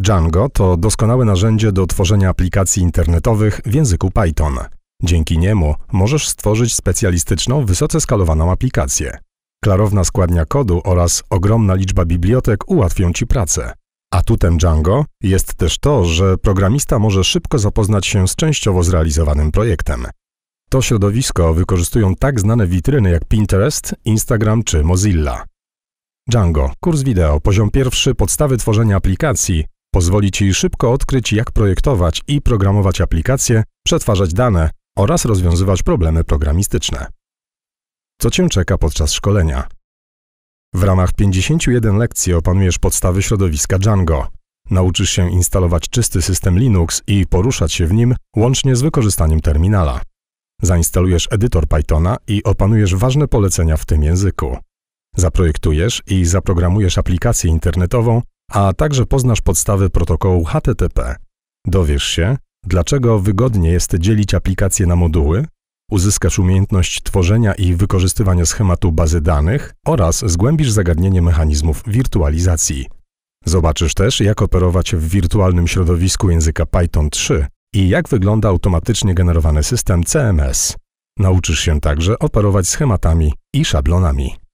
Django to doskonałe narzędzie do tworzenia aplikacji internetowych w języku Python. Dzięki niemu możesz stworzyć specjalistyczną, wysoce skalowaną aplikację. Klarowna składnia kodu oraz ogromna liczba bibliotek ułatwią Ci pracę. Atutem Django jest też to, że programista może szybko zapoznać się z częściowo zrealizowanym projektem. To środowisko wykorzystują tak znane witryny jak Pinterest, Instagram czy Mozilla. Django, kurs wideo, poziom pierwszy, podstawy tworzenia aplikacji Pozwoli Ci szybko odkryć, jak projektować i programować aplikacje, przetwarzać dane oraz rozwiązywać problemy programistyczne. Co Cię czeka podczas szkolenia? W ramach 51 lekcji opanujesz podstawy środowiska Django. Nauczysz się instalować czysty system Linux i poruszać się w nim łącznie z wykorzystaniem terminala. Zainstalujesz edytor Pythona i opanujesz ważne polecenia w tym języku. Zaprojektujesz i zaprogramujesz aplikację internetową a także poznasz podstawy protokołu HTTP. Dowiesz się, dlaczego wygodnie jest dzielić aplikacje na moduły, uzyskasz umiejętność tworzenia i wykorzystywania schematu bazy danych oraz zgłębisz zagadnienie mechanizmów wirtualizacji. Zobaczysz też, jak operować w wirtualnym środowisku języka Python 3 i jak wygląda automatycznie generowany system CMS. Nauczysz się także operować schematami i szablonami.